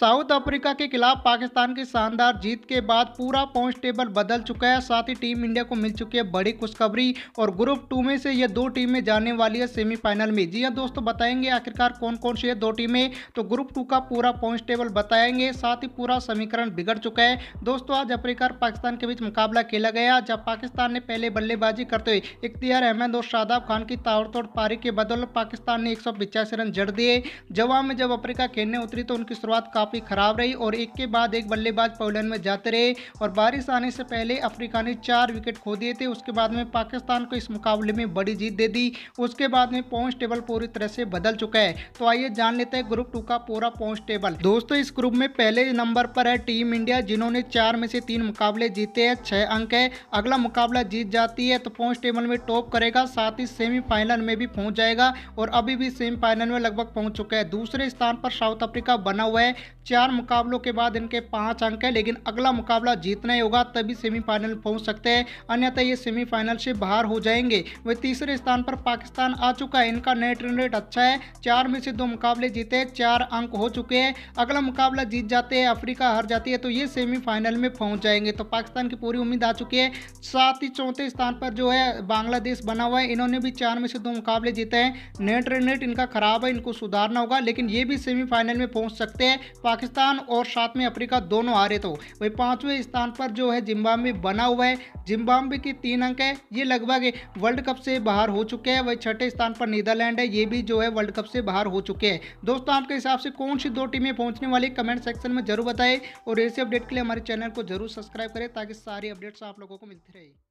south Africa के खिलाफ पाकिस्तान की शानदार जीत के बाद पूरा पॉइंट टेबल बदल चुका है साथ ही टीम इंडिया को मिल चुकी है बड़ी खुशखबरी और ग्रुप टू में से ये दो टीमें जाने वाली है सेमीफाइनल में जी हाँ दोस्तों बताएंगे आखिरकार कौन कौन सी है दो टीमें तो ग्रुप टू का पूरा पॉइंट टेबल बताएंगे साथ ही पूरा समीकरण बिगड़ चुका है दोस्तों आज अफ्रीका और पाकिस्तान के बीच मुकाबला खेला गया जब पाकिस्तान ने पहले बल्लेबाजी करते हुए इख्तियार अहमद और शादाब खान की ताबड़तोड़ पारी के बदल पाकिस्तान ने एक रन जड़ दिए जवाब में जब अफ्रीका खेलने उतरी तो उनकी शुरुआत काफी काफ़ी ख़राब रही और एक के बाद एक बल्लेबाज पोलैंड में जाते रहे और बारिश आने से पहले अफ्रीका ने चार विकेट खो दिए थे उसके बाद में पाकिस्तान को इस मुकाबले में बड़ी जीत दे दी उसके बाद में पॉइंट टेबल पूरी तरह से बदल चुका है तो आइए जान लेते हैं ग्रुप टू का पूरा पॉइंट टेबल दोस्तों इस ग्रुप में पहले नंबर पर है टीम इंडिया जिन्होंने चार में से तीन मुकाबले जीते हैं छह अंक है अगला मुकाबला जीत जाती है तो पॉइंट टेबल में टॉप करेगा साथ ही सेमीफाइनल में भी पहुंच जाएगा और अभी भी सेमीफाइनल में लगभग पहुंच चुका है दूसरे स्थान पर साउथ अफ्रीका बना हुआ है चार मुकाबलों के बाद इनके पाँच अंक है लेकिन अगला मुकाबला जीतना ही होगा तभी सेमीफाइनल पहुंच सकते हैं अन्यथा ये सेमीफाइनल से बाहर हो जाएंगे वे तीसरे स्थान पर पाकिस्तान आ चुका है इनका नेट रन रेट अच्छा है चार में से दो मुकाबले जीते चार अंक हो चुके हैं अगला मुकाबला जीत जाते हैं अफ्रीका हार जाती है तो ये सेमीफाइनल में पहुंच जाएंगे तो पाकिस्तान की पूरी उम्मीद आ चुकी है साथ ही चौथे स्थान पर जो है बांग्लादेश बना हुआ है इन्होंने भी चार में से दो मुकाबले जीते हैं नेट रन रेट इनका खराब है इनको सुधारना होगा लेकिन ये भी सेमीफाइनल में पहुँच सकते हैं पाकिस्तान और साथ में अफ्रीका दोनों हारे तो वही पाँचवें स्थान पर जो है जिम्बाब्वे बना हुआ है जिम्बाब्वे के तीन अंक है ये लगभग वर्ल्ड कप से बाहर हो चुके हैं वही छठे स्थान पर नीदरलैंड है ये भी जो है वर्ल्ड कप से बाहर हो चुके हैं दोस्तों आपके हिसाब से कौन सी दो टीमें पहुंचने वाली कमेंट सेक्शन में जरूर बताएं और ऐसे अपडेट के लिए हमारे चैनल को जरूर सब्सक्राइब करें ताकि सारी अपडेट्स आप लोगों को मिलती रहे